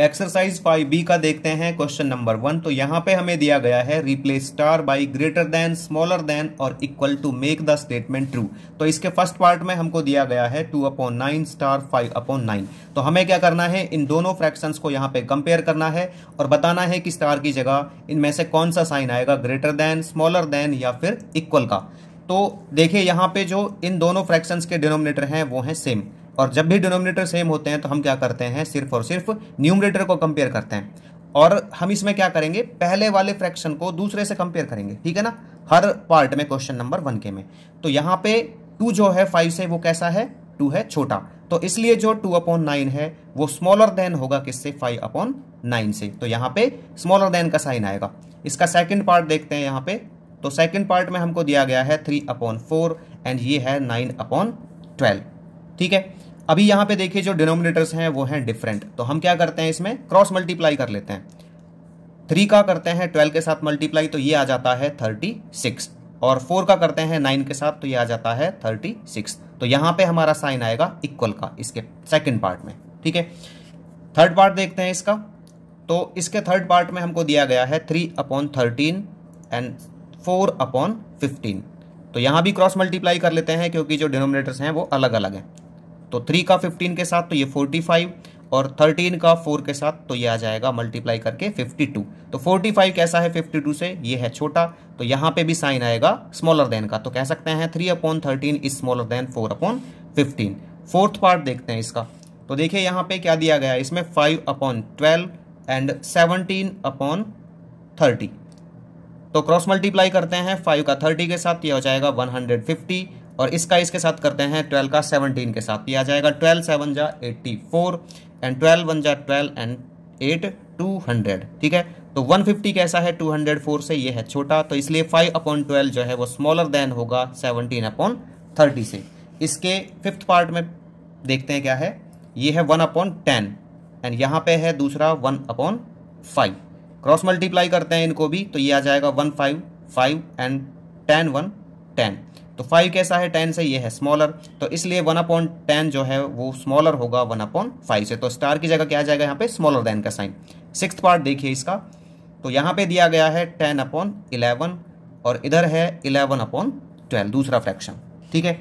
exercise five B का देखते हैं क्वेश्चन नंबर वन तो यहाँ पे हमें दिया गया है replace star by greater than smaller than और equal to make the statement true तो इसके फर्स्ट पार्ट में हमको दिया गया है two upon nine star five upon nine तो हमें क्या करना है इन दोनों फ्रैक्शंस को यहाँ पे कंपेयर करना है और बताना है कि स्टार की जगह इनमें से कौन सा साइन आएगा ग्रेटर देन स्मॉलर देन या फिर इक्वल का तो देखिये यहाँ पे जो इन दोनों फ्रैक्शंस के डिनोमिनेटर हैं वो हैं सेम और जब भी डिनोमिनेटर सेम होते हैं तो हम क्या करते हैं सिर्फ और सिर्फ न्यूमरेटर को कंपेयर करते हैं और हम इसमें क्या करेंगे पहले वाले फ्रैक्शन को दूसरे से कंपेयर करेंगे ठीक है ना हर पार्ट में क्वेश्चन नंबर वन के में तो यहाँ पे टू जो है फाइव से वो कैसा है टू है छोटा तो इसलिए जो टू अपॉन नाइन है वो स्मॉलर देन होगा किससे फाइव अपॉन नाइन से तो यहाँ पे स्मॉलर देन का साइन आएगा इसका सेकेंड पार्ट देखते हैं यहाँ पे तो सेकेंड पार्ट में हमको दिया गया है थ्री अपॉन फोर एंड ये है नाइन अपॉन ट्वेल्व ठीक है अभी यहां पे देखिए जो डिनोमिनेटर्स हैं वो हैं डिफरेंट तो हम क्या करते हैं इसमें क्रॉस मल्टीप्लाई कर लेते हैं थ्री का करते हैं ट्वेल्व के साथ मल्टीप्लाई तो ये आ जाता है थर्टी सिक्स और फोर का करते हैं नाइन के साथ तो ये आ जाता है थर्टी सिक्स तो यहां पे हमारा साइन आएगा इक्वल का इसके सेकंड पार्ट में ठीक है थर्ड पार्ट देखते हैं इसका तो इसके थर्ड पार्ट में हमको दिया गया है three upon thirteen and four upon fifteen तो यहां भी क्रॉस मल्टीप्लाई कर लेते हैं क्योंकि जो डिनोमिनेटर्स हैं वो अलग अलग हैं तो थ्री का फिफ्टीन के साथ तो ये फोर्टी फाइव और थर्टीन का फोर के साथ तो ये आ जाएगा मल्टीप्लाई करके फिफ्टी टू तो फोर्टी फाइव कैसा है फिफ्टी टू से ये है छोटा तो यहाँ पे भी साइन आएगा स्मॉलर देन का तो कह सकते हैं three upon thirteen is smaller than four upon fifteen fourth part देखते हैं इसका तो देखिए यहाँ पे क्या दिया गया इसमें five upon twelve and seventeen upon thirty तो क्रॉस मल्टीप्लाई करते हैं फाइव का थर्टी के साथ ये हो जाएगा वन हंड्रेड फिफ्टी और इसका इसके साथ करते हैं ट्वेल्व का सेवनटीन के साथ ये आ जाएगा ट्वेल्व सेवन जा eighty four and twelve one जा twelve and eight two hundred ठीक है तो वन फिफ्टी कैसा है टू हंड्रेड फोर से ये है छोटा तो इसलिए फाइव अपॉन ट्वेल्व जो है वो स्मॉलर देन होगा सेवनटीन अपॉन थर्टी से इसके फिफ्थ पार्ट में देखते हैं क्या है ये है वन अपॉन टेन एंड यहाँ पे है दूसरा one upon five cross multiply करते हैं इनको भी तो ये आ जाएगा one five five and ten one ten तो फाइव कैसा है टेन से ये है स्मॉलर तो इसलिए वन अपॉन टेन जो है वो स्मॉलर होगा वन अपॉन फाइव से तो स्टार की जगह क्या जाएगा यहाँ पे स्मॉलर देन का साइन सिक्स पार्ट देखिए इसका तो यहाँ पे दिया गया है टेन अपॉन इलेवन और इधर है इलेवन अपॉन ट्वेल्व दूसरा फ्रैक्शन ठीक है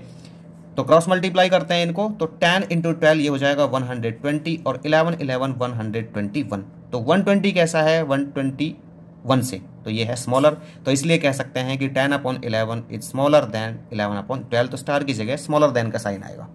तो क्रॉस मल्टीप्लाई करते हैं इनको तो टेन इंटू ट्वेल्व ये हो जाएगा वन हंड्रेड ट्वेंटी और eleven eleven one hundred twenty one तो वन ट्वेंटी कैसा है वन ट्वेंटी वन से तो ये है स्मॉलर तो इसलिए कह सकते हैं कि ten upon eleven is smaller than eleven upon twelfth star की जगह स्मॉलर देन का साइन आएगा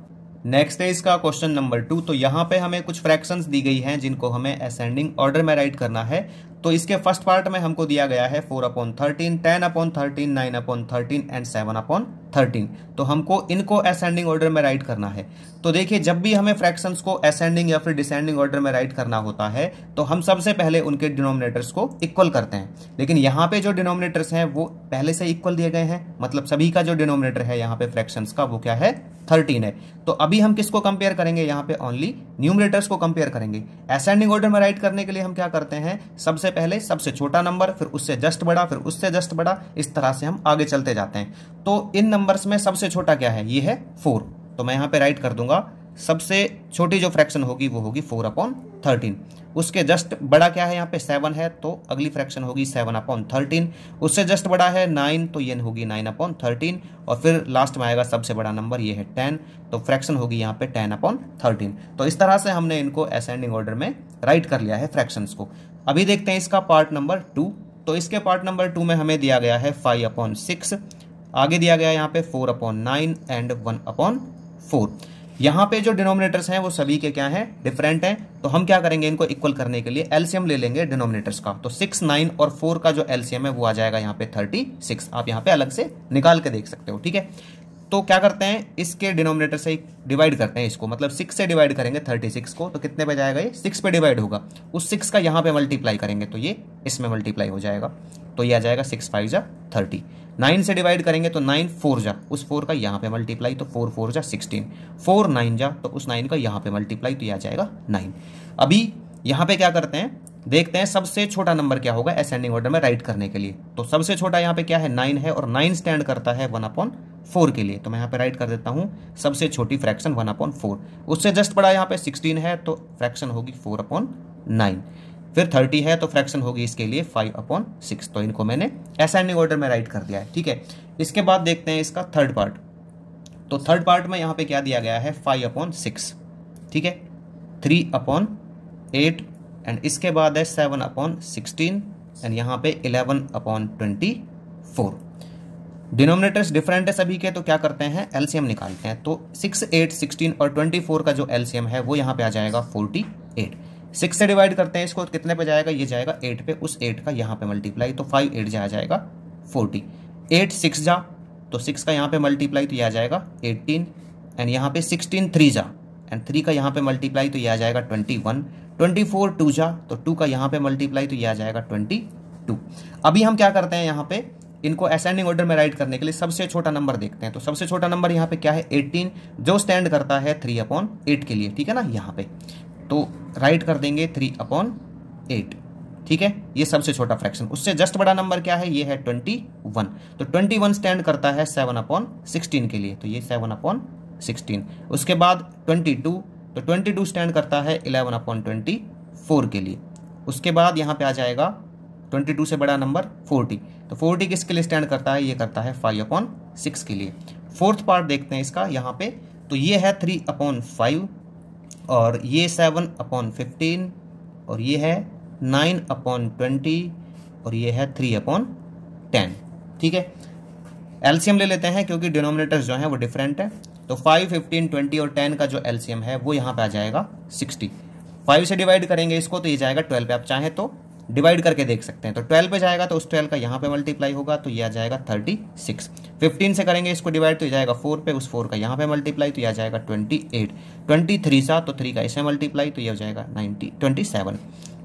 नेक्स्ट है इसका क्वेश्चन नंबर टू तो यहाँ पे हमें कुछ फ्रैक्शंस दी गई हैं जिनको हमें असेंडिंग ऑर्डर में राइट करना है तो इसके फर्स्ट पार्ट में हमको दिया गया है four upon thirteen ten upon thirteen nine upon thirteen and seven upon thirteen तो हमको इनको असेंडिंग ऑर्डर में राइट करना है तो देखिए जब भी हमें फ्रैक्शंस को असेंडिंग या फिर डिसेंडिंग ऑर्डर में राइट करना होता है तो हम सबसे पहले उनके डिनोमिनेटर्स को इक्वल करते हैं लेकिन यहाँ पे जो डिनोमिनेटर्स हैं वो पहले से इक्वल दिए गए हैं मतलब सभी का जो डिनोमिनेटर है यहाँ पे फ्रैक्शंस का वो क्या है थर्टीन है तो अभी हम किसको कंपेयर करेंगे यहाँ पे ओनली न्यूमरेटर्स को कंपेयर करेंगे असेंडिंग ऑर्डर में राइट करने के लिए हम क्या करते हैं सबसे पहले सबसे छोटा नंबर फिर उससे जस्ट बड़ा फिर उससे जस्ट बड़ा इस तरह से हम आगे चलते जाते हैं तो इन नंबर्स में सबसे छोटा क्या है ये है फोर तो मैं यहाँ पे राइट कर दूंगा सबसे छोटी जो फ्रैक्शन होगी वो होगी फोर अपॉन थर्टीन उसके जस्ट बड़ा क्या है यहाँ पे सेवन है तो अगली फ्रैक्शन होगी सेवन अपॉन थर्टीन उससे जस्ट बड़ा है नाइन तो ये होगी नाइन अपॉन थर्टीन और फिर लास्ट में आएगा सबसे बड़ा नंबर ये है टेन तो फ्रैक्शन होगी यहाँ पे टेन अपॉन थर्टीन तो इस तरह से हमने इनको असेंडिंग ऑर्डर में राइट कर लिया है फ्रैक्शन को अभी देखते हैं इसका पार्ट नंबर टू तो इसके पार्ट नंबर टू में हमें दिया गया है फाइव अपॉन सिक्स आगे दिया गया यहाँ पे four upon nine and one upon four यहाँ पे जो डिनोमिनेटर्स हैं वो सभी के क्या हैं डिफरेंट हैं तो हम क्या करेंगे इनको इक्वल करने के लिए एलसीएम ले लेंगे डिनोमिनेटर्स का तो सिक्स नाइन और फोर का जो एलसीएम है वो आ जाएगा यहाँ पे थर्टी सिक्स आप यहाँ पे अलग से निकाल के देख सकते हो ठीक है तो क्या करते हैं इसके डिनोमिनेटर से डिवाइड करते हैं इसको मतलब सिक्स से डिवाइड करेंगे थर्टी सिक्स को तो कितने पे जाएगा ये सिक्स पे डिवाइड होगा उस सिक्स का यहाँ पे मल्टीप्लाई करेंगे तो ये इसमें मल्टीप्लाई हो जाएगा तो ये आ जाएगा सिक्स फाइव जा थर्टी नाइन से डिवाइड करेंगे तो नाइन फोर जा उस फोर का यहाँ पे मल्टीप्लाई तो फोर फोर जा सिक्सटीन फोर नाइन जा तो उस नाइन का यहाँ पे मल्टीप्लाई तो यह आ जाएगा नाइन अभी यहाँ पे क्या करते हैं देखते हैं सबसे छोटा नंबर क्या होगा असेंडिंग ऑर्डर में राइट करने के लिए तो सबसे छोटा यहाँ पे क्या है नाइन है और नाइन स्टैंड करता है वन अपॉन फोर के लिए तो मैं यहाँ पे राइट कर देता हूँ सबसे छोटी फ्रैक्शन वन अपॉन फोर उससे जस्ट बड़ा यहाँ पे सिक्सटीन है तो फ्रैक्शन होगी फोर अपॉन नाइन फिर थर्टी है तो फ्रैक्शन होगी इसके लिए फाइव अपॉन सिक्स तो इनको मैंने असेंडिंग ऑर्डर में राइट कर दिया है ठीक है इसके बाद देखते हैं इसका थर्ड पार्ट तो थर्ड पार्ट में यहाँ पे क्या दिया गया है फाइव अपॉन सिक्स ठीक है थ्री अपॉन एट एंड इसके बाद है सेवन अपॉन सिक्सटीन एंड यहाँ पे eleven upon twenty four denominators different है सभी के तो क्या करते हैं एलसीएम निकालते हैं तो सिक्स एट सिक्सटीन और ट्वेंटी फोर का जो एलसीएम है वो यहाँ पे आ जाएगा फोर्टी एट सिक्स से डिवाइड करते हैं इसको तो कितने पे जाएगा ये जाएगा एट पे उस एट का यहाँ पे मल्टीप्लाई तो फाइव एट जा जाएगा फोर्टी एट सिक्स जा तो सिक्स का यहाँ पे मल्टीप्लाई तो यह आ जाएगा एटीन एंड यहाँ पे सिक्सटीन थ्री जा एंड थ्री का यहाँ पे मल्टीप्लाई तो यह आ जाएगा twenty one twenty four two जा तो टू का यहाँ पे मल्टीप्लाई तो यह आ जाएगा ट्वेंटी टू अभी हम क्या करते हैं यहाँ पे इनको असेंडिंग ऑर्डर में राइट करने के लिए सबसे छोटा नंबर देखते हैं तो सबसे छोटा नंबर यहाँ पे क्या है 18 जो स्टैंड करता है थ्री अपॉन एट के लिए ठीक है ना यहाँ पे तो राइट कर देंगे थ्री अपॉन एट ठीक है ये सबसे छोटा फ्रैक्शन उससे जस्ट बड़ा नंबर क्या है ये है ट्वेंटी वन तो ट्वेंटी वन स्टैंड करता है सेवन अपॉन सिक्सटीन के लिए तो ये सेवन अपॉन सिक्सटीन उसके बाद ट्वेंटी टू तो ट्वेंटी टू स्टैंड करता है इलेवन अपॉन ट्वेंटी फोर के लिए उसके बाद यहाँ पे आ जाएगा ट्वेंटी टू से बड़ा नंबर फोर्टी तो फोर्टी किसके लिए स्टैंड करता है ये करता है फाइव अपॉन सिक्स के लिए फोर्थ पार्ट देखते हैं इसका यहाँ पे तो ये है थ्री अपॉन फाइव और ये सेवन अपॉन फिफ्टीन और ये है नाइन अपॉन ट्वेंटी और ये है थ्री अपॉन टेन ठीक है एलसीएम ले लेते हैं क्योंकि डिनोमिनेटर्स जो है वो डिफरेंट है तो फाइव फिफ्टीन ट्वेंटी और टेन का जो एलसीएम है वो यहाँ पे आ जाएगा सिक्सटी फाइव से डिवाइड करेंगे इसको तो ये जाएगा ट्वेल्व पे आप चाहें तो डिवाइड करके देख सकते हैं तो ट्वेल्व पे जाएगा तो उस ट्वेल्व का यहाँ पे मल्टीप्लाई होगा तो यह जाएगा थर्टी सिक्स फिफ्टीन से करेंगे इसको डिवाइड तो यह जाएगा फोर पे उस फोर का यहाँ पे मल्टीप्लाई तो यह जाएगा ट्वेंटी एट ट्वेंटी थ्री सा तो थ्री का इसे मल्टीप्लाई तो यह जाएगा ninety twenty seven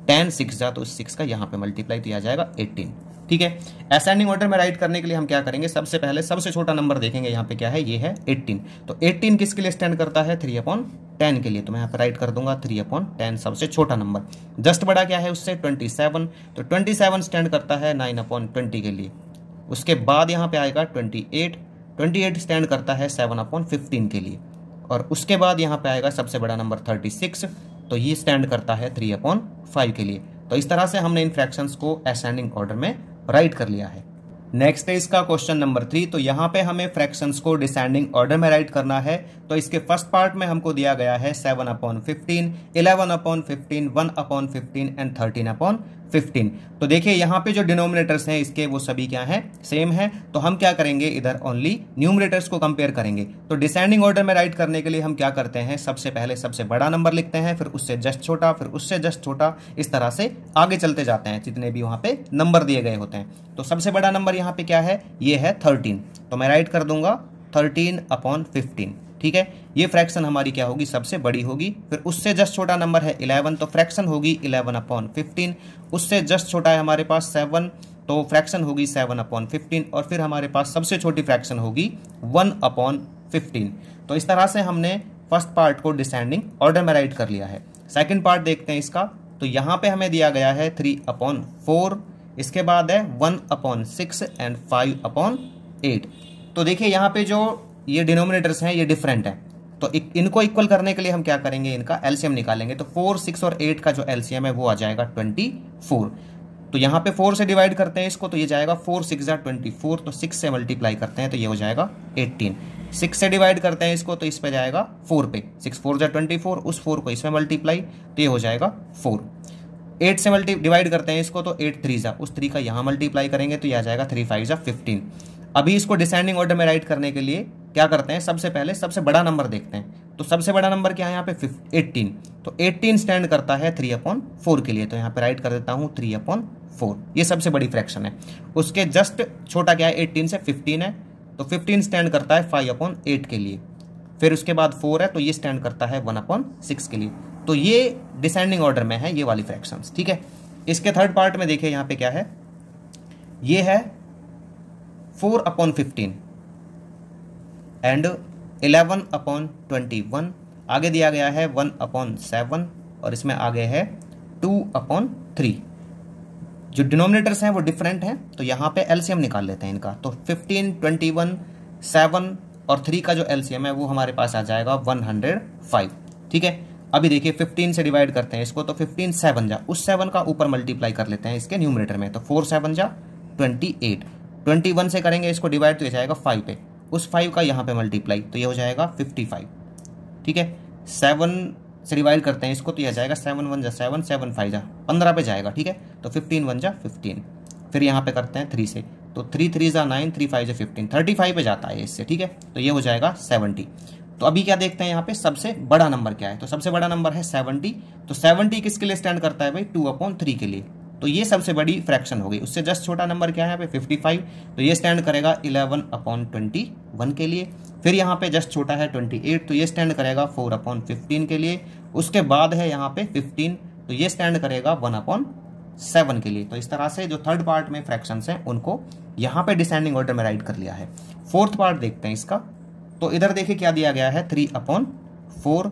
ten six जा तो उस सिक्स का यहाँ पे मल्टीप्लाई तो यह जाएगा एटीन ठीक है असेंडिंग ऑर्डर में राइट करने के लिए हम क्या करेंगे सबसे पहले सबसे छोटा नंबर देखेंगे यहाँ पे क्या है ये है 18 तो 18 किसके लिए स्टैंड करता है थ्री अपॉन टेन के लिए तो मैं यहाँ पर राइट कर दूंगा थ्री अपॉन टेन सबसे छोटा नंबर जस्ट बड़ा क्या है उससे 27 तो 27 स्टैंड करता है नाइन अपॉन ट्वेंटी के लिए उसके बाद यहाँ पे आएगा ट्वेंटी एट स्टैंड करता है सेवन अपॉन फिफ्टीन के लिए और उसके बाद यहाँ पे आएगा सबसे बड़ा नंबर सिक्स तो ये स्टैंड करता है थ्री अपॉन फाइव के लिए तो इस तरह से हमने इन फ्रैक्शंस को असेंडिंग ऑर्डर में राइट कर लिया है नेक्स्ट है इसका क्वेश्चन नंबर थ्री तो यहाँ पे हमें फ्रैक्शंस को डिसेंडिंग ऑर्डर में राइट करना है तो इसके फर्स्ट पार्ट में हमको दिया गया है seven upon fifteen eleven upon fifteen one upon fifteen and thirteen upon fifteen तो देखिए यहाँ पे जो डिनोमिनेटर्स हैं इसके वो सभी क्या हैं सेम है तो हम क्या करेंगे इधर ओनली न्यूमरेटर्स को कंपेयर करेंगे तो डिसेंडिंग ऑर्डर में राइट करने के लिए हम क्या करते हैं सबसे पहले सबसे बड़ा नंबर लिखते हैं फिर उससे जस्ट छोटा फिर उससे जस्ट छोटा इस तरह से आगे चलते जाते हैं जितने भी वहाँ पे नंबर दिए गए होते हैं तो सबसे बड़ा नंबर यहाँ पे क्या है ये है थर्टीन तो मैं राइट कर दूंगा थर्टीन अपॉन फिफ्टीन ठीक है ये फ्रैक्शन हमारी क्या होगी सबसे बड़ी होगी फिर उससे जस्ट छोटा नंबर है इलेवन तो फ्रैक्शन होगी इलेवन अपॉन फिफ्टीन उससे जस्ट छोटा है हमारे पास सेवन तो फ्रैक्शन होगी सेवन अपॉन फिफ्टीन और फिर हमारे पास सबसे छोटी फ्रैक्शन होगी वन अपॉन फिफ्टीन तो इस तरह से हमने फर्स्ट पार्ट को डिसेंडिंग ऑर्डर में राइट कर लिया है सेकेंड पार्ट देखते हैं इसका तो यहाँ पे हमें दिया गया है थ्री अपॉन फोर इसके बाद है one upon six and five upon eight तो देखिए यहाँ पे जो ये डिनोमिनेटर्स हैं ये डिफरेंट हैं तो इनको इक्वल करने के लिए हम क्या करेंगे इनका एल्सियम निकालेंगे तो फोर सिक्स और एट का जो एल्सियम है वो आ जाएगा ट्वेंटी फोर तो यहाँ पे फोर से डिवाइड करते हैं इसको तो ये जाएगा फोर सिक्स या ट्वेंटी फोर तो सिक्स से मल्टीप्लाई करते हैं तो ये हो जाएगा एट्टीन सिक्स से डिवाइड करते हैं इसको तो इस पे जाएगा फोर पे सिक्स फोर या ट्वेंटी फोर उस फोर को इसमें मल्टीप्लाई तो ये हो जाएगा फोर एट से मल्टी डिवाइड करते हैं इसको तो एट थ्री ज़ा उस थ्री का यहाँ मल्टीप्लाई करेंगे तो यह आ जाएगा थ्री फाइव ज़ा फिफ्टीन अभी इसको डिसेंडिंग ऑर्डर में राइट करने के लिए क्या करते हैं सबसे पहले सबसे बड़ा नंबर देखते हैं तो सबसे बड़ा नंबर क्या है यहाँ पे एट्टीन तो एट्टीन स्टैंड करता है थ्री अपॉन फोर के लिए तो यहाँ पे राइट कर देता हूँ थ्री अपॉन फोर ये सबसे बड़ी फ्रैक्शन है उसके जस्ट छोटा क्या है एट्टीन से फिफ्टीन है तो फिफ्टीन स्टैंड करता है फाइव अपॉन एट के लिए फिर उसके बाद फोर है तो ये स्टैंड करता है वन अपॉन सिक्स के लिए तो ये डिसेंडिंग ऑर्डर में है ये वाली फ्रैक्शन ठीक है इसके थर्ड पार्ट में देखिए यहाँ पे क्या है ये है four upon fifteen and eleven upon twenty one आगे दिया गया है वन अपॉन सेवन और इसमें आगे है टू अपॉन थ्री जो डिनोमिनेटर्स हैं वो डिफरेंट हैं तो यहाँ पे एलसीएम निकाल लेते हैं इनका तो फिफ्टीन ट्वेंटी वन सेवन और थ्री का जो एलसीएम है वो हमारे पास आ जाएगा वन हंड्रेड फाइव ठीक है अभी देखिए फिफ्टीन से डिवाइड करते हैं इसको तो फिफ्टीन सेवन जा उस सेवन का ऊपर मल्टीप्लाई कर लेते हैं इसके न्यूमिनेटर में तो फोर सेवन जा ट्वेंटी एट ट्वेंटी वन से करेंगे इसको डिवाइड तो ये जाएगा फाइव पे उस फाइव का यहाँ पे मल्टीप्लाई तो ये हो जाएगा फिफ्टी फाइव ठीक है सेवन से डिवाइड करते हैं इसको तो यह जाएगा सेवन वन जा सेवन सेवन फाइव जा पंद्रह पे जाएगा ठीक है तो फिफ्टीन वन जा फिफ्टीन फिर यहाँ पे करते हैं थ्री से तो थ्री थ्री जा नाइन थ्री फाइव जा फिफ्टीन थर्टी फाइव पे जाता है इससे ठीक है तो ये हो जाएगा सेवनटी तो अभी क्या देखते हैं यहाँ पे सबसे बड़ा नंबर क्या है तो सबसे बड़ा नंबर है सेवनटी तो सेवेंटी किसके लिए स्टैंड करता है भाई टू अपॉन थ्री के लिए तो ये सबसे बड़ी फ्रैक्शन हो गई उससे जस्ट छोटा नंबर क्या है यहाँ पे फिफ्टी फाइव तो ये स्टैंड करेगा इलेवन अपॉन ट्वेंटी वन के लिए फिर यहाँ पे जस्ट छोटा है ट्वेंटी एट तो ये स्टैंड करेगा फोर अपॉन फिफ्टीन के लिए उसके बाद है यहाँ पे फिफ्टीन तो ये स्टैंड करेगा वन अपॉन सेवन के लिए तो इस तरह से जो थर्ड पार्ट में फ्रैक्शन हैं उनको यहाँ पे डिसेंडिंग ऑर्डर में राइट कर लिया है फोर्थ पार्ट देखते हैं इसका तो इधर देखिए क्या दिया गया है थ्री अपॉन फोर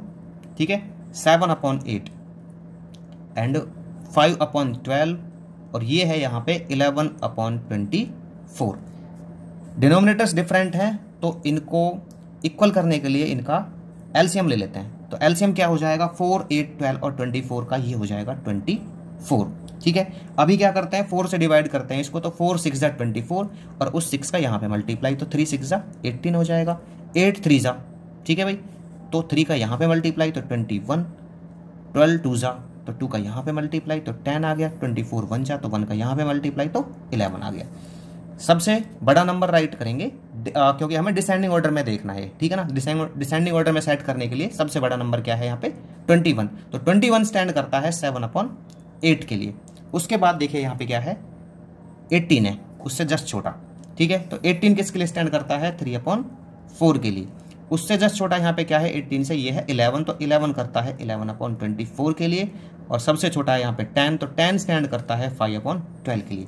ठीक है seven upon eight and five upon twelve और ये है यहाँ पे eleven upon twenty four denominators different हैं तो इनको इक्वल करने के लिए इनका एलसीएम ले लेते हैं तो एलसीएम क्या हो जाएगा फोर एट ट्वेल्व और ट्वेंटी फोर का ये हो जाएगा ट्वेंटी फोर ठीक है अभी क्या करते हैं फोर से डिवाइड करते हैं इसको तो फोर सिक्स जा ट्वेंटी फोर और उस सिक्स का यहाँ पे मल्टीप्लाई तो थ्री सिक्स जा एट्टीन हो जाएगा एट थ्री जा ठीक है भाई तो थ्री का यहाँ पे मल्टीप्लाई तो ट्वेंटी वन ट्वेल्व टू जा तो टू का यहाँ पे मल्टीप्लाई तो टेन आ गया ट्वेंटी फोर वन जा तो वन का यहाँ पे मल्टीप्लाई तो इलेवन आ गया सबसे बड़ा नंबर राइट करेंगे आ, क्योंकि हमें डिसेंडिंग ऑर्डर में देखना है ठीक है ना डिसेंडिंग ऑर्डर में सेट करने के लिए सबसे बड़ा नंबर क्या है यहाँ पे ट्वेंटी वन तो ट्वेंटी वन स्टैंड करता है सेवन अपॉन एट के लिए उसके बाद देखिए यहाँ पे क्या है एट्टीन है उससे जस्ट छोटा ठीक है तो एट्टीन किसके लिए स्टैंड करता है थ्री अपॉन फोर के लिए उससे जस्ट छोटा यहाँ पे क्या है एट्टीन से ये है इलेवन तो इलेवन करता है इलेवन अपॉन ट्वेंटी फोर के लिए और सबसे छोटा है यहाँ पे टेन तो टेन स्टैंड करता है फाइव अपॉन ट्वेल्व के लिए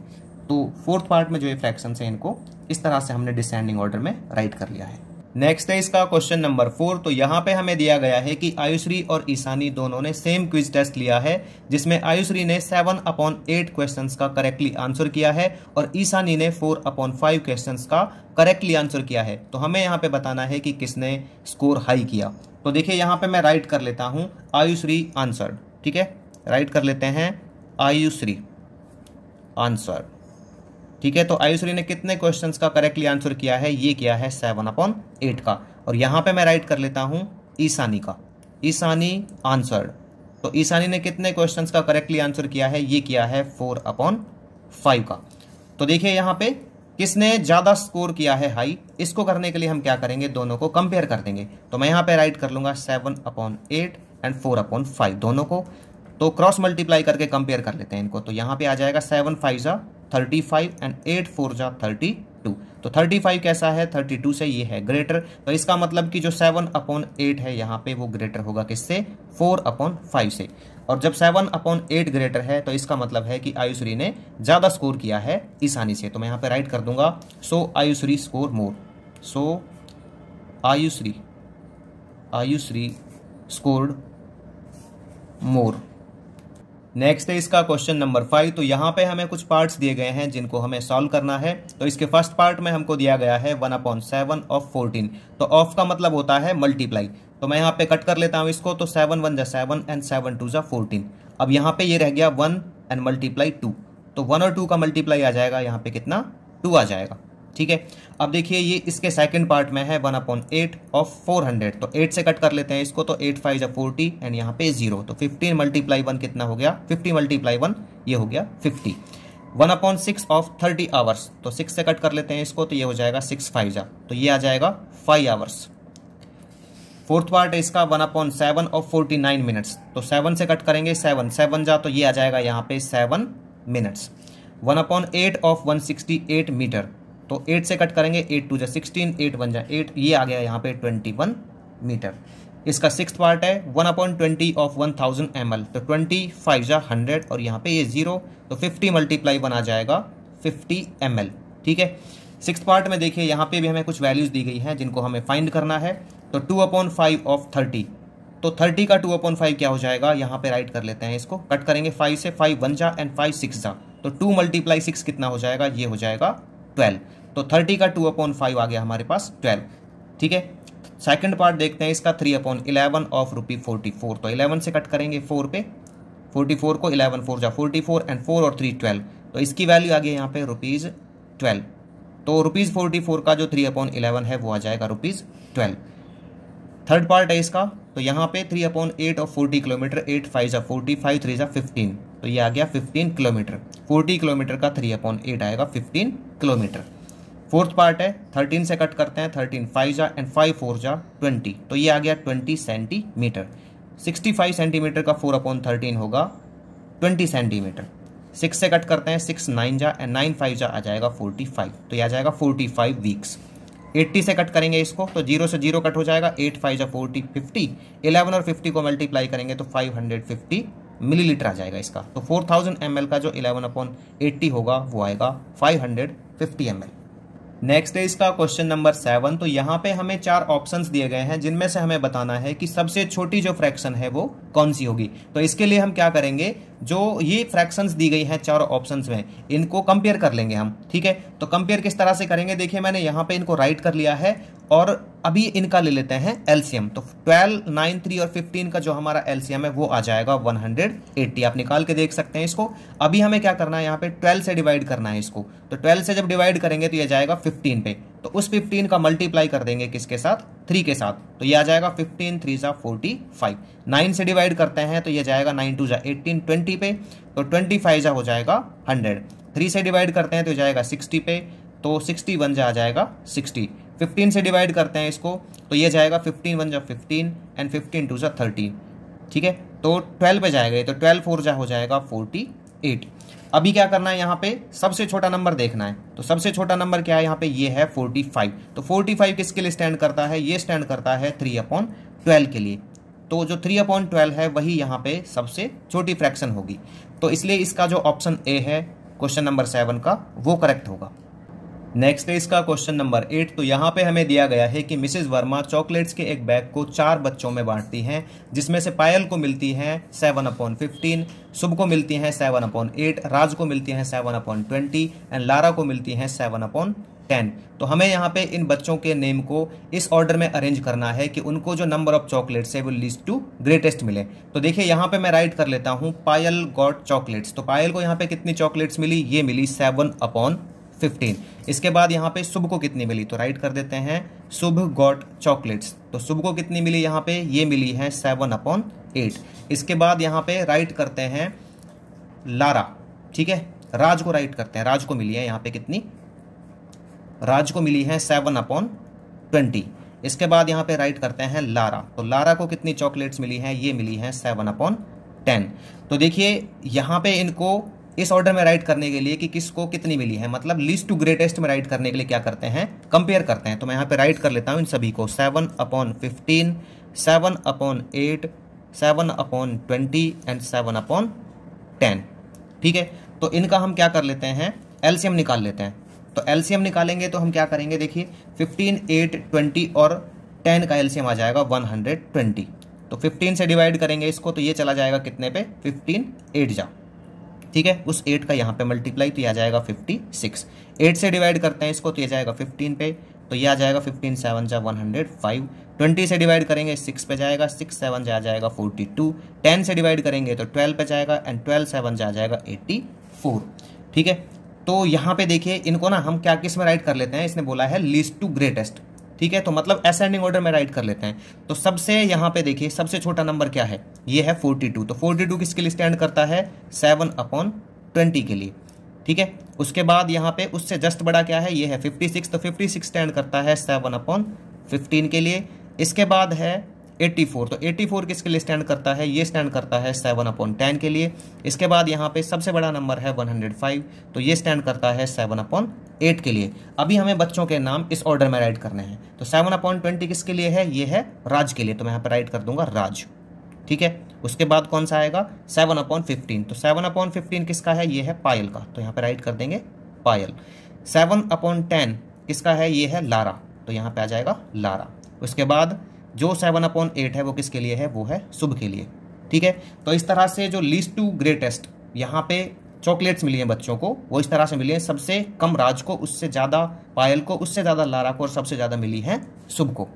तो फोर्थ पार्ट में जो ये फ्रैक्शन है इनको इस तरह से हमने डिसेंडिंग ऑर्डर में राइट कर लिया है नेक्स्ट है इसका क्वेश्चन नंबर फोर तो यहाँ पे हमें दिया गया है कि आयुश्री और ईशानी दोनों ने सेम क्विज टेस्ट लिया है जिसमें आयुश्री ने सेवन अपॉन एट क्वेश्चन का करेक्टली आंसर किया है और ईशानी ने फोर अपॉन फाइव क्वेश्चन का करेक्टली आंसर किया है तो हमें यहाँ पे बताना है कि किसने स्कोर हाई किया तो देखिये यहाँ पे मैं राइट कर लेता हूँ आयुश्री आंसर ठीक है राइट कर लेते हैं आयुश्री आंसर ठीक है तो आयुश्री ने कितने क्वेश्चंस का करेक्टली आंसर किया है ये किया है सेवन अपॉन एट का और यहां पे मैं राइट कर लेता हूं ईसानी का ईसानी आंसर तो ईसानी ने कितने क्वेश्चंस का करेक्टली आंसर किया है ये किया है फोर अपॉन फाइव का तो देखिए यहां पे किसने ज़्यादा स्कोर किया है हाई इसको करने के लिए हम क्या करेंगे दोनों को कंपेयर कर देंगे तो मैं यहां पर राइट कर लूंगा seven upon eight and four upon five दोनों को तो क्रॉस मल्टीप्लाई करके कंपेयर कर लेते हैं इनको तो यहाँ पे आ जाएगा सेवन फाइव ज़ा thirty five and eight four ज़ा थर्टी टू तो थर्टी फाइव कैसा है थर्टी टू से ये है ग्रेटर तो इसका मतलब कि जो सेवन अपॉन एट है यहाँ पे वो ग्रेटर होगा किससे फोर अपॉन फाइव से और जब सेवन अपॉन एट ग्रेटर है तो इसका मतलब है कि आयुश्री ने ज़्यादा स्कोर किया है ईसानी से तो मैं यहाँ पे राइट कर दूंगा so Ayushri score more so Ayushri Ayushri scored more next है इसका क्वेश्चन नंबर फाइव तो यहाँ पे हमें कुछ पार्ट्स दिए गए हैं जिनको हमें सॉल्व करना है तो इसके फर्स्ट पार्ट में हमको दिया गया है one upon seven of fourteen तो ऑफ का मतलब होता है मल्टीप्लाई तो मैं यहाँ पे कट कर लेता हूँ इसको तो सेवन वन जा सेवन एंड सेवन टू जा फोर्टीन अब यहाँ पे ये यह रह गया वन एंड मल्टीप्लाई टू तो वन और टू का मल्टीप्लाई आ जाएगा यहाँ पे कितना टू आ जाएगा ठीक है अब देखिए ये इसके सेकंड पार्ट में है one upon eight of four hundred तो एट से कट कर लेते हैं इसको तो एट फाइव या फोर्टी एंड यहाँ पे जीरो तो फिफ्टीन मल्टीप्लाई वन कितना हो गया फिफ्टी मल्टीप्लाई वन ये हो गया fifty one upon six of thirty hours तो सिक्स से कट कर लेते हैं इसको तो ये हो जाएगा सिक्स फाइव जा तो ये आ जाएगा फाइव आवर्स फोर्थ पार्ट है इसका one upon seven of forty nine minutes तो सेवन से कट करेंगे सेवन सेवन जा तो ये आ जाएगा यहाँ पे seven minutes one upon eight of one sixty eight metre तो एट से कट करेंगे एट टू जै सिक्सटीन एट वन जै एट ये आ गया यहाँ पे ट्वेंटी वन मीटर इसका सिक्स पार्ट है one upon twenty of one thousand M L तो ट्वेंटी फाइव जै हंड्रेड और यहाँ पे ये जीरो तो फिफ्टी मल्टीप्लाई बना जाएगा फिफ्टी एम एल ठीक है सिक्स पार्ट में देखिए यहाँ पे भी हमें कुछ वैल्यूज़ दी गई हैं जिनको हमें फाइंड करना है तो two upon five of thirty तो थर्टी का टू अपॉइंट फाइव क्या हो जाएगा यहाँ पे राइट कर लेते हैं इसको कट करेंगे फाइव से फाइव वन जा एंड फाइव सिक्स जा तो टू मल्टीप्लाई सिक्स कितना हो जाएगा ये हो जाएगा ट्वेल्व तो थर्टी का टू अपॉन फाइव आ गया हमारे पास ट्वेल्व ठीक है सेकंड पार्ट देखते हैं इसका three upon eleven of rupee forty four तो इलेवन से कट करेंगे फोर पे फोर्टी फोर को इलेवन फोर जा फोर्टी फोर एंड फोर और थ्री ट्वेल्व तो इसकी वैल्यू आ गई यहाँ पे रुपीज़ ट्वेल्व तो रुपीज़ फोर्टी फोर का जो थ्री अपॉन इलेवन है वो आ जाएगा रुपीज़ ट्वेल्व थर्ड पार्ट है इसका तो यहाँ पे थ्री अपॉन एट और फोर्टी किलोमीटर एट फाइव जा फोर्टी फाइव थ्री जा फिफ्टीन तो ये आ गया फिफ्टीन किलोमीटर फोर्टी किलोमीटर का थ्री अपॉन एट आएगा फिफ्टीन किलोमीटर फोर्थ पार्ट है थर्टीन से कट करते हैं थर्टीन फाइव जा एंड फाइव फोर जा ट्वेंटी तो ये आ गया twenty centimetre sixty five centimetre का फोर अपॉन थर्टीन होगा ट्वेंटी सेंटीमीटर सिक्स से कट करते हैं सिक्स नाइन जा एंड नाइन फाइव जा आ जाएगा फोर्टी फाइव तो ये आ जाएगा फोर्टी फाइव वीक्स एट्टी से कट करेंगे इसको तो जीरो से जीरो कट हो जाएगा एट फाइव जा फोर्टी फिफ्टी इलेवन और फिफ्टी को मल्टीप्लाई करेंगे तो फाइव हंड्रेड फिफ्टी मिलीलीटर आ जाएगा इसका तो फोर थाउजेंड एम का जो इलेवन अपॉन एट्टी होगा वो आएगा five hundred fifty M L next है इसका क्वेश्चन नंबर सेवन तो यहाँ पे हमें चार ऑप्शंस दिए गए हैं जिनमें से हमें बताना है कि सबसे छोटी जो फ्रैक्शन है वो कौन सी होगी तो इसके लिए हम क्या करेंगे जो ये फ्रैक्शंस दी गई हैं चार ऑप्शंस में इनको कंपेयर कर लेंगे हम ठीक है तो कंपेयर किस तरह से करेंगे देखिए मैंने यहाँ पे इनको राइट कर लिया है और अभी इनका ले लेते हैं एलसीएम तो 12, 9, 3 और 15 का जो हमारा एलसीएम है वो आ जाएगा 180 आप निकाल के देख सकते हैं इसको अभी हमें क्या करना है यहाँ पे 12 से डिवाइड करना है इसको तो 12 से जब डिवाइड करेंगे तो ये जाएगा 15 पे तो उस 15 का मल्टीप्लाई कर देंगे किसके साथ 3 के साथ तो ये आ जाएगा 15 थ्री सा फोर्टी फाइव नाइन से डिवाइड करते हैं तो यह जाएगा नाइन टू जा एटीन ट्वेंटी पे तो ट्वेंटी फाइव जा हो जाएगा हंड्रेड थ्री से डिवाइड करते हैं तो जाएगा सिक्सटी पे तो सिक्सटी वन जा आ जाएगा सिक्सटी फिफ्टीन से डिवाइड करते हैं इसको तो ये जाएगा फिफ्टीन वन जा फिफ्टीन एंड फिफ्टीन टू जा थर्टीन ठीक है तो ट्वेल्व पे जाएगा ये तो ट्वेल्व फोर जा हो जाएगा फोर्टी एट अभी क्या करना है यहाँ पे सबसे छोटा नंबर देखना है तो सबसे छोटा नंबर क्या है यहाँ पे ये है फोर्टी फाइव तो फोर्टी फाइव किसके लिए स्टैंड करता है ये स्टैंड करता है थ्री अपॉन ट्वेल्व के लिए तो जो थ्री अपॉन ट्वेल्व है वही यहाँ पे सबसे छोटी फ्रैक्शन होगी तो इसलिए इसका जो ऑप्शन ए है क्वेश्चन नंबर सेवन का वो करेक्ट होगा नेक्स्ट है इसका क्वेश्चन नंबर एट तो यहाँ पे हमें दिया गया है कि मिसेज वर्मा चॉकलेट्स के एक बैग को चार बच्चों में बांटती हैं जिसमें से पायल को मिलती हैं सेवन अपॉन फिफ्टीन शुभ को मिलती हैं सेवन अपॉन एट राज को मिलती हैं seven upon twenty and Lara को मिलती हैं सेवन अपॉन टेन तो हमें यहाँ पे इन बच्चों के नेम को इस ऑर्डर में अरेंज करना है कि उनको जो नंबर ऑफ चॉकलेट्स है वो लिस्ट टू ग्रेटेस्ट मिले तो देखिए यहाँ पे मैं राइट कर लेता हूँ पायल गॉट चॉकलेट्स तो पायल को यहाँ पे कितनी चॉकलेट्स मिली ये मिली सेवन अपॉन फिफ्टीन इसके बाद यहाँ पे शुभ को कितनी मिली तो राइट कर देते हैं शुभ गॉट चॉकलेट्स तो शुभ को कितनी मिली यहाँ पे ये मिली है सेवन अपॉन एट इसके बाद यहाँ पे राइट करते हैं लारा ठीक है राज को राइट करते हैं राज को मिली है यहाँ पे कितनी राज को मिली है सेवन अपॉन ट्वेंटी इसके बाद यहाँ पे राइट करते हैं लारा तो लारा को कितनी चॉकलेट्स मिली हैं ये मिली हैं सेवन अपॉन टेन तो देखिए यहाँ पे इनको इस ऑर्डर में राइट करने के लिए कि किसको कितनी मिली है मतलब लिस्ट टू ग्रेटेस्ट में राइट करने के लिए क्या करते हैं कंपेयर करते हैं तो मैं यहाँ पे राइट कर लेता हूँ इन सभी को seven upon fifteen seven upon eight seven upon twenty and seven upon ten ठीक है तो इनका हम क्या कर लेते हैं एल्सियम निकाल लेते हैं तो एल्सियम निकालेंगे तो हम क्या करेंगे देखिए फिफ्टीन एट ट्वेंटी और टेन का एल्सियम आ जाएगा वन हंड्रेड ट्वेंटी तो फिफ्टीन से डिवाइड करेंगे इसको तो ये चला जाएगा कितने पे फिफ्टीन एट जा ठीक है उस एट का यहाँ पे मल्टीप्लाई तो यह आ जाएगा फिफ्टी सिक्स एट से डिवाइड करते हैं इसको तो यह जाएगा फिफ्टीन पे तो ये आ जाएगा फिफ्टीन सेवन जा वन हंड्रेड फाइव ट्वेंटी से डिवाइड करेंगे सिक्स पे जाएगा सिक्स सेवन जा जाएगा फोर्टी टू टेन से डिवाइड करेंगे तो ट्वेल्व पे जाएगा एंड ट्वेल्व सेवन जा जाएगा एट्टी फोर ठीक है तो यहाँ पे देखिए इनको ना हम क्या किस में राइट कर लेते हैं इसने बोला है लीस्ट टू ग्रेटेस्ट ठीक है तो मतलब असेंडिंग ऑर्डर में राइट कर लेते हैं तो सबसे यहां पे देखिए सबसे छोटा नंबर क्या है ये है फोर्टी टू तो फोर्टी टू किसके लिए स्टैंड करता है सेवन अपॉन ट्वेंटी के लिए ठीक है उसके बाद यहाँ पे उससे जस्ट बड़ा क्या है ये है फिफ्टी सिक्स तो फिफ्टी सिक्स स्टैंड करता है सेवन अपॉन फिफ्टीन के लिए इसके बाद है 84 तो 84 किसके लिए स्टैंड करता है ये स्टैंड करता है सेवन अपॉन टेन के लिए इसके बाद यहाँ पे सबसे बड़ा नंबर है 105 तो ये स्टैंड करता है सेवन अपॉन एट के लिए अभी हमें बच्चों के नाम इस ऑर्डर में राइट करने हैं तो सेवन अपॉन ट्वेंटी किसके लिए है ये है राज के लिए तो मैं यहाँ पर राइट कर दूंगा राज ठीक है उसके बाद कौन सा आएगा सेवन अपॉन फिफ्टीन तो सेवन अपॉन फिफ्टीन किसका है ये है पायल का तो यहाँ पर राइट कर देंगे पायल सेवन अपॉन टेन किसका है ये है लारा तो यहाँ पे आ जाएगा लारा उसके बाद जो सेवन अपॉन एट है वो किसके लिए है वो है शुभ के लिए ठीक है तो इस तरह से जो लीस्ट टू ग्रेटेस्ट यहाँ पे चॉकलेट्स मिली हैं बच्चों को वो इस तरह से मिली हैं सबसे कम राज को उससे ज़्यादा पायल को उससे ज़्यादा लारा को और सबसे ज़्यादा मिली हैं शुभ को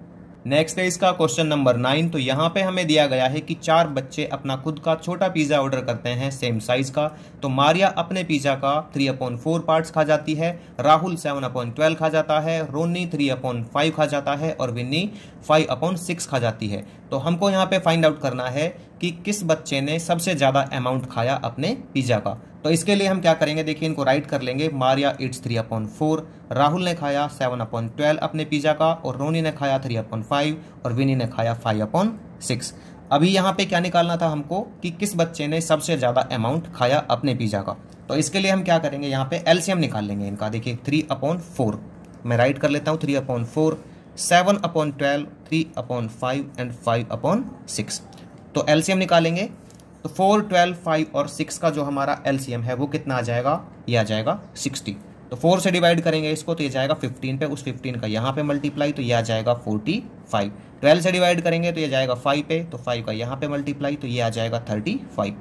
नेक्स्ट है इसका क्वेश्चन नंबर नाइन तो यहाँ पे हमें दिया गया है कि चार बच्चे अपना खुद का छोटा पिज़्ज़ा ऑर्डर करते हैं सेम साइज़ का तो मारिया अपने पिज़्ज़ा का थ्री अपॉइंट फोर पार्ट खा जाती है राहुल सेवन अपॉइंट ट्वेल्व खा जाता है रोनी थ्री अपॉइंट फाइव खा जाता है और विन्नी फाइव अपॉइंट सिक्स खा जाती है तो हमको यहाँ पे फाइंड आउट करना है कि किस बच्चे ने सबसे ज़्यादा अमाउंट खाया अपने पिज़्ज़ा का तो इसके लिए हम क्या करेंगे देखिए इनको राइट कर लेंगे Maria it's three upon four Rahul ने खाया सेवन अपॉइंट ट्वेल्व अपने पिज़्ज़ा का और रोनी ने खाया थ्री अपॉइंट फाइव और विनी ने खाया फाइव अपॉइंट सिक्स अभी यहाँ पे क्या निकालना था हमको कि किस बच्चे ने सबसे ज़्यादा अमाउंट खाया अपने पिज़्ज़ा का तो इसके लिए हम क्या करेंगे यहाँ पे एलसीएम निकाल लेंगे इनका देखिए थ्री अपॉन फोर मैं राइट कर लेता हूँ three upon four seven upon twelve three upon five and five upon six तो एलसीएम निकालेंगे तो फोर ट्वेल्व फाइव और सिक्स का जो हमारा एलसीएम है वो कितना आ जाएगा ये आ जाएगा सिक्सटी तो फोर से डिवाइड करेंगे इसको तो ये जाएगा फिफ्टीन पे उस फिफ्टीन का यहाँ पे मल्टीप्लाई तो ये आ जाएगा फोर्टी फाइव ट्वेल्व से डिवाइड करेंगे तो ये जाएगा फाइव पे तो फाइव का यहाँ पे मल्टीप्लाई तो ये आ जाएगा थर्टी फाइव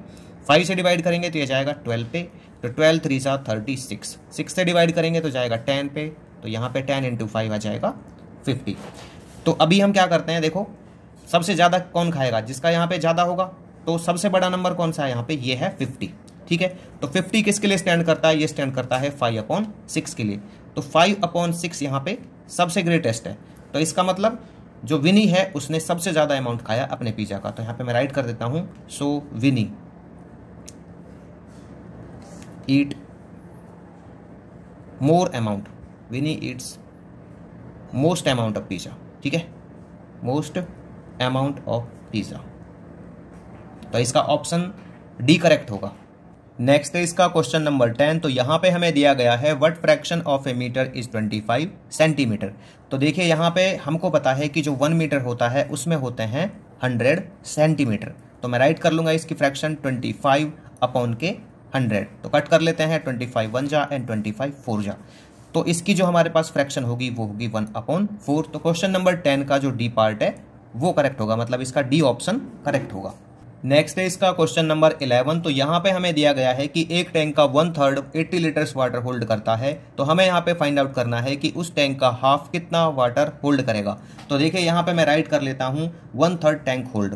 फाइव से डिवाइड करेंगे तो ये जाएगा ट्वेल्व पे तो ट्वेल्व थ्री सा थर्टी सिक्स सिक्स से डिवाइड करेंगे तो जाएगा टेन पे तो यहाँ पे टेन इंटू फाइव आ जाएगा फिफ्टी तो अभी हम क्या करते हैं देखो सबसे ज़्यादा कौन खाएगा जिसका यहाँ पे ज़्यादा होगा तो सबसे बड़ा नंबर कौन सा है यहाँ पे ये है फिफ्टी ठीक है तो फिफ्टी किसके लिए स्टैंड करता है ये स्टैंड करता है फाइव अपॉन सिक्स के लिए तो फाइव अपॉन सिक्स यहाँ पे सबसे ग्रेटेस्ट है तो इसका मतलब जो विनी है उसने सबसे ज़्यादा अमाउंट खाया अपने पिज़्ज़ा का तो यहाँ पे मैं राइट कर देता हूँ so Vinnie eat more amount Vinnie eats most amount of pizza ठीक है मोस्ट अमाउंट ऑफ पिज्ज़ा तो इसका ऑप्शन डी करेक्ट होगा नेक्स्ट है इसका क्वेश्चन नंबर टेन तो यहाँ पे हमें दिया गया है what fraction of a metre is twenty five centimetre तो देखिए यहाँ पे हमको पता है कि जो वन मीटर होता है उसमें होते हैं हंड्रेड सेंटीमीटर तो मैं राइट कर लूंगा इसकी फ्रैक्शन ट्वेंटी फाइव अपॉन के हंड्रेड तो कट कर लेते हैं ट्वेंटी फाइव वन जा एंड ट्वेंटी फाइव फोर जा तो इसकी जो हमारे पास फ्रैक्शन होगी वो होगी वन अपॉन फोर तो क्वेश्चन नंबर टेन का जो डी पार्ट है वो करेक्ट होगा मतलब इसका डी ऑप्शन करेक्ट होगा नेक्स्ट है इसका क्वेश्चन नंबर इलेवन तो यहाँ पे हमें दिया गया है कि एक टैंक का one third 80 litres water hold करता है तो हमें यहाँ पे फाइंड आउट करना है कि उस टैंक का हाफ कितना वाटर होल्ड करेगा तो देखिए यहाँ पे मैं राइट कर लेता हूँ one third tank hold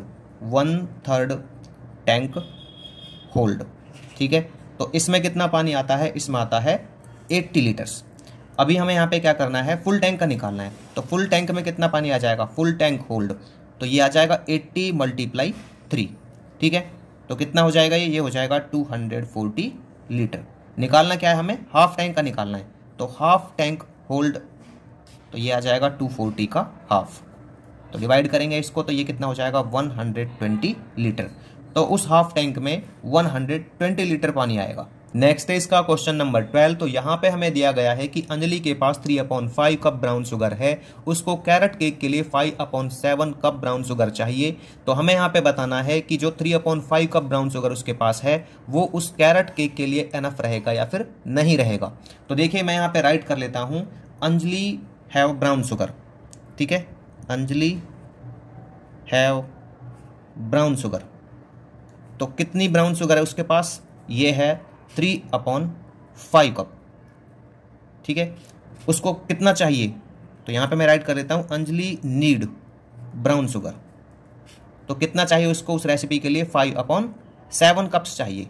one third tank hold ठीक है तो इसमें कितना पानी आता है इसमें आता है एट्टी लीटर्स अभी हमें यहाँ पे क्या करना है फुल टैंक का निकालना है तो फुल टैंक में कितना पानी आ जाएगा फुल टैंक होल्ड तो ये आ जाएगा एट्टी मल्टीप्लाई थ्री ठीक है तो कितना हो जाएगा ये ये हो जाएगा टू हंड्रेड फोर्टी लीटर निकालना क्या है हमें हाफ टैंक का निकालना है तो हाफ टैंक होल्ड तो ये आ जाएगा टू फोर्टी का हाफ तो डिवाइड करेंगे इसको तो ये कितना हो जाएगा वन हंड्रेड ट्वेंटी लीटर तो उस हाफ टैंक में वन हंड्रेड ट्वेंटी लीटर पानी आएगा नेक्स्ट है इसका क्वेश्चन नंबर ट्वेल्व तो यहाँ पे हमें दिया गया है कि अंजलि के पास three point five cup brown sugar है उसको कैरेट केक के लिए five point seven cup brown sugar चाहिए तो हमें यहाँ पे बताना है कि जो three point five cup brown sugar उसके पास है वो उस कैरेट केक के लिए एनफ रहेगा या फिर नहीं रहेगा तो देखिए मैं यहाँ पर राइट कर लेता हूँ अंजलि हैव ब्राउन शुगर ठीक है अंजलि हैव ब्राउन शुगर तो कितनी ब्राउन शुगर है उसके पास ये है थ्री अपॉन फाइव कप ठीक है उसको कितना चाहिए तो यहां पे मैं राइट कर देता हूं अंजलि नीड ब्राउन शुगर तो कितना चाहिए उसको उस रेसिपी के लिए फाइव अपॉन सेवन कप्स चाहिए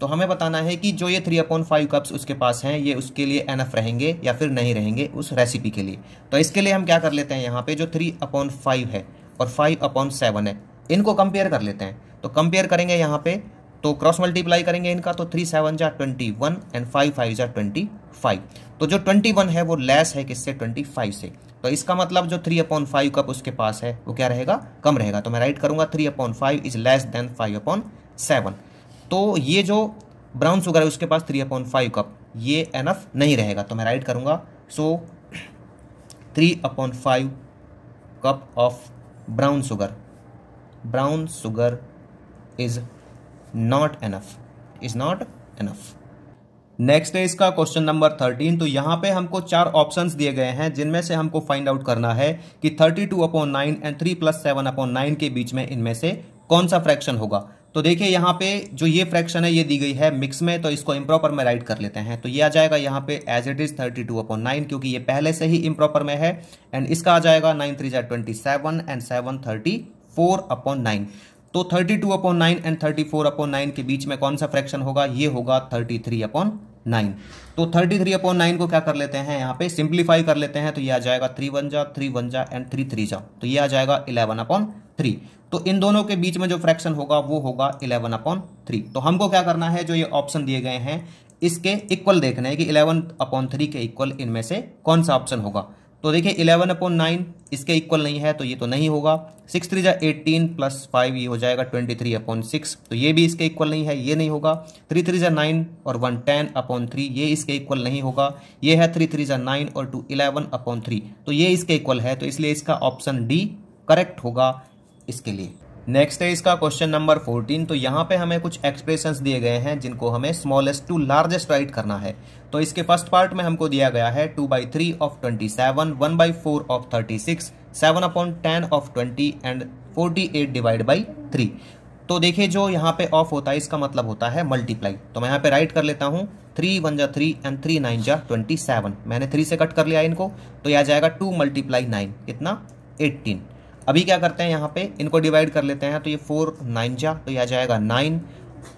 तो हमें बताना है कि जो ये थ्री अपॉन फाइव कप्स उसके पास हैं ये उसके लिए एनफ रहेंगे या फिर नहीं रहेंगे उस रेसिपी के लिए तो इसके लिए हम क्या कर लेते हैं यहाँ पे जो थ्री अपॉन फाइव है और फाइव अपॉन सेवन है इनको कंपेयर कर लेते हैं तो कंपेयर करेंगे यहाँ पे तो क्रॉस मल्टीप्लाई करेंगे इनका तो थ्री सेवन जा twenty one and five five जा ट्वेंटी फाइव तो जो ट्वेंटी वन है वो लेस है किससे ट्वेंटी फाइव से तो इसका मतलब जो थ्री अपॉन फाइव कप उसके पास है वो क्या रहेगा कम रहेगा तो मैं राइट करूंगा three upon five is less than five upon seven तो ये जो ब्राउन शुगर है उसके पास थ्री अपॉन फाइव कप ये एनफ नहीं रहेगा तो मैं राइट करूंगा so three upon five cup of brown sugar brown sugar is not enough is not enough next है इसका क्वेश्चन नंबर थर्टीन तो यहां पे हमको चार ऑप्शंस दिए गए हैं जिनमें से हमको फाइंड आउट करना है कि thirty two upon nine and three plus seven upon nine के बीच में इनमें से कौन सा फ्रैक्शन होगा तो देखिए यहां पे जो ये फ्रैक्शन है ये दी गई है मिक्स में तो इसको इम्प्रॉपर में राइट कर लेते हैं तो ये आ जाएगा यहाँ पे as it is thirty two upon nine क्योंकि ये पहले से ही इम्प्रॉपर में है एंड इसका आ जाएगा नाइन थ्री जै twenty seven and seven thirty four upon nine तो 32 two upon nine and 34 four upon nine के बीच में कौन सा फ्रैक्शन होगा ये होगा 33 थ्री अपॉन नाइन तो 33 थ्री अपॉन नाइन को क्या कर लेते हैं यहाँ पे सिंप्लीफाई कर लेते हैं तो ये आ जाएगा थ्री वन जा थ्री वन जा एंड थ्री थ्री जा तो ये आ जाएगा इलेवन अपॉन थ्री तो इन दोनों के बीच में जो फ्रैक्शन होगा वो होगा इलेवन अपॉन थ्री तो हमको क्या करना है जो ये ऑप्शन दिए गए हैं इसके इक्वल देखना है कि इलेवन अपॉन थ्री के इक्वल इनमें से कौन सा ऑप्शन होगा तो देखिए इलेवन अपॉन नाइन इसके इक्वल नहीं है तो ये तो नहीं होगा सिक्स थ्री जा एटीन प्लस फाइव ये हो जाएगा ट्वेंटी थ्री अपॉन सिक्स तो ये भी इसके इक्वल नहीं है ये नहीं होगा थ्री थ्री जा नाइन और वन टेन अपॉन थ्री ये इसके इक्वल नहीं होगा ये है थ्री थ्री जा नाइन और टू इलेवन अपॉन थ्री तो ये इसके इक्वल है तो इसलिए इसका ऑप्शन डी करेक्ट होगा इसके लिए नेक्स्ट है इसका क्वेश्चन नंबर 14 तो यहाँ पे हमें कुछ एक्सप्रेशंस दिए गए हैं जिनको हमें स्मॉलेस्ट टू लार्जेस्ट राइट करना है तो इसके फर्स्ट पार्ट में हमको दिया गया है two by three of twenty seven one by four of thirty six seven upon ten of twenty and forty eight divide by three तो देखिए जो यहाँ पे ऑफ होता है इसका मतलब होता है मल्टीप्लाई तो मैं यहाँ पे राइट कर लेता हूँ थ्री वन जा थ्री एंड थ्री नाइन जा ट्वेंटी सेवन मैंने थ्री से कट कर लिया इनको तो यह आ जाएगा टू मल्टीप्लाई नाइन कितना एट्टीन अभी क्या करते हैं यहाँ पे इनको डिवाइड कर लेते हैं तो ये फोर नाइन जा तो यह आ जाएगा नाइन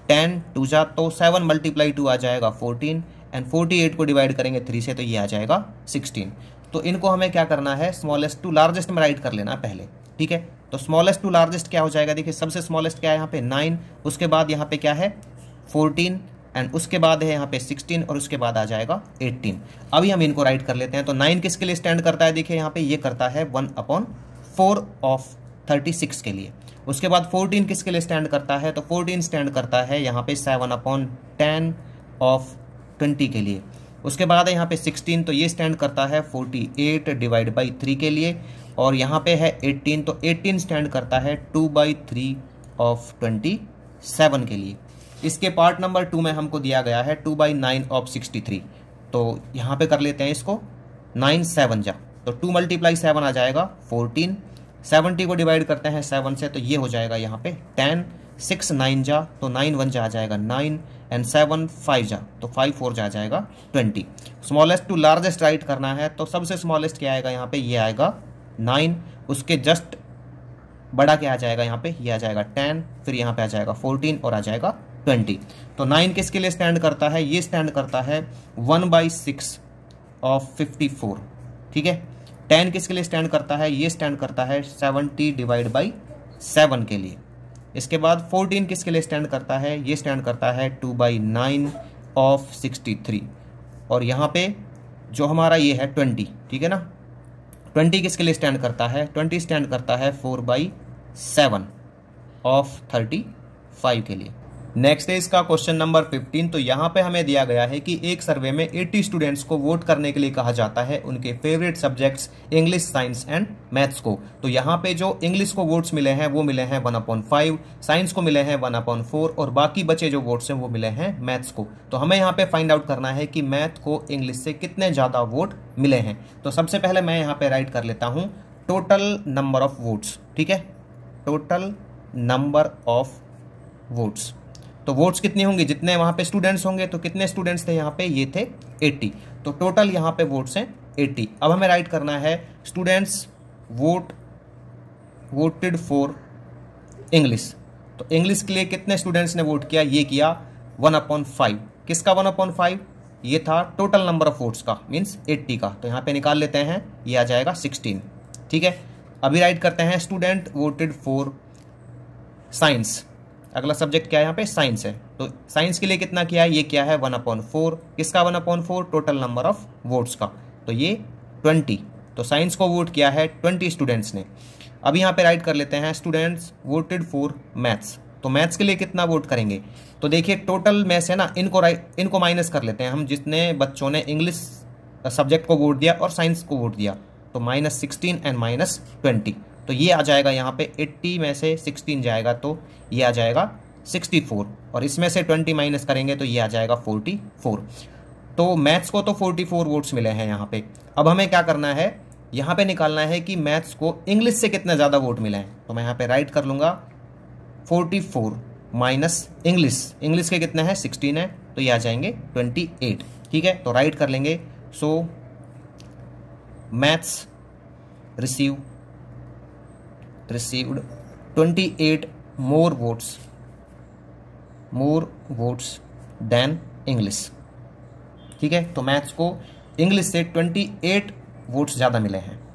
टेन टू जा तो सेवन मल्टीप्लाई टू आ जाएगा फोर्टीन एंड फोर्टी एट को डिवाइड करेंगे थ्री से तो ये आ जाएगा सिक्सटीन तो इनको हमें क्या करना है स्मॉलेस्ट टू लार्जेस्ट में राइट कर लेना पहले ठीक है तो स्मॉलेस्ट टू लार्जेस्ट क्या हो जाएगा देखिए सबसे स्मॉलेस्ट क्या है यहाँ पे नाइन उसके बाद यहाँ पे क्या है फोर्टीन एंड उसके बाद है यहाँ पे सिक्सटीन और उसके बाद आ जाएगा एट्टीन अभी हम इनको राइट कर लेते हैं तो नाइन किसके लिए स्टैंड करता है देखिए यहाँ पे ये करता है one upon four of thirty six के लिए उसके बाद फोर्टीन किसके लिए स्टैंड करता है तो फोर्टीन स्टैंड करता है यहाँ पे seven upon ten of twenty के लिए उसके बाद है यहाँ पे सिक्सटीन तो ये स्टैंड करता है forty eight divide by three के लिए और यहाँ पे है एट्टीन तो एट्टीन स्टैंड करता है two by three of twenty seven के लिए इसके पार्ट नंबर टू में हमको दिया गया है two by nine of sixty three तो यहाँ पे कर लेते हैं इसको नाइन सेवन जा तो टू मल्टीप्लाई सेवन आ जाएगा फोर्टीन सेवनटी को डिवाइड करते हैं सेवन से तो ये हो जाएगा यहाँ पे टेन सिक्स नाइन जा तो नाइन वन जा जाएगा नाइन एंड सेवन फाइव जा तो फाइव फोर जा जाएगा twenty smallest to largest write करना है तो सबसे स्मॉलेस्ट क्या आएगा यहाँ पे ये आएगा नाइन उसके जस्ट बड़ा क्या आ जाएगा यहाँ पे ये आ जाएगा टेन फिर यहाँ पे आ जाएगा फोर्टीन और आ जाएगा ट्वेंटी तो नाइन किसके लिए स्टैंड करता है ये स्टैंड करता है one by six of fifty four ठीक है टेन किसके लिए स्टैंड करता है ये स्टैंड करता है सेवनटी डिवाइड बाई सेवन के लिए इसके बाद फोर्टीन किसके लिए स्टैंड करता है ये स्टैंड करता है two by nine of sixty three और यहाँ पे जो हमारा ये है ट्वेंटी ठीक है ना ट्वेंटी किसके लिए स्टैंड करता है ट्वेंटी स्टैंड करता है four by seven of thirty five के लिए नेक्स्ट है इसका क्वेश्चन नंबर 15 तो यहाँ पे हमें दिया गया है कि एक सर्वे में 80 स्टूडेंट्स को वोट करने के लिए कहा जाता है उनके favourite subjects English science and maths को तो यहाँ पे जो इंग्लिश को वोट्स मिले हैं वो मिले हैं वन अपॉइंट फाइव साइंस को मिले हैं वन अपॉइंट फोर और बाकी बचे जो वोट्स हैं वो मिले हैं मैथ्स को तो हमें यहाँ पे फाइंड आउट करना है कि मैथ को इंग्लिश से कितने ज़्यादा वोट मिले हैं तो सबसे पहले मैं यहाँ पे राइट कर लेता हूँ टोटल नंबर ऑफ वोट्स ठीक है टोटल नंबर ऑफ वोट्स तो वोट्स कितनी होंगे जितने वहाँ पे स्टूडेंट्स होंगे तो कितने स्टूडेंट्स थे यहाँ पे ये थे 80 तो टोटल यहाँ पे वोट्स हैं 80 अब हमें राइट करना है students vote voted for English तो इंग्लिश के लिए कितने स्टूडेंट्स ने वोट किया ये किया वन अपॉन फाइव किसका वन अपॉन फाइव ये था टोटल नंबर ऑफ वोट्स का मीन्स एट्टी का तो यहाँ पर निकाल लेते हैं ये आ जाएगा सिक्सटीन ठीक है अभी राइट करते हैं स्टूडेंट वोटेड फॉर साइंस अगला सब्जेक्ट क्या है यहाँ पे साइंस है तो साइंस के लिए कितना किया है ये क्या है वन अपॉन फोर किसका one upon four total number of votes का तो ये ट्वेंटी तो साइंस को वोट किया है ट्वेंटी स्टूडेंट्स ने अब यहाँ पे राइट कर लेते हैं स्टूडेंट्स वोटेड फॉर मैथ्स तो मैथ्स के लिए कितना वोट करेंगे तो देखिए टोटल मैथ्स है ना इनको राइट इनको माइनस कर लेते हैं हम जितने बच्चों ने इंग्लिश सब्जेक्ट को वोट दिया और साइंस को वोट दिया तो minus sixteen and minus twenty तो ये आ जाएगा यहाँ पे 80 में से 16 जाएगा तो ये आ जाएगा 64 और इसमें से 20 माइनस करेंगे तो ये आ जाएगा 44 तो मैथ्स को तो 44 वोट्स मिले हैं यहाँ पे अब हमें क्या करना है यहाँ पे निकालना है कि मैथ्स को इंग्लिश से कितने ज़्यादा वोट मिले हैं तो मैं यहाँ पर राइट कर लूँगा फोर्टी माइनस इंग्लिश इंग्लिश के कितने हैं सिक्सटीन है तो ये आ जाएंगे ट्वेंटी ठीक है तो राइट कर लेंगे so maths receive received 28 more votes more votes than English ठीक है तो मैथ्स को इंग्लिश से 28 वोट्स ज़्यादा मिले हैं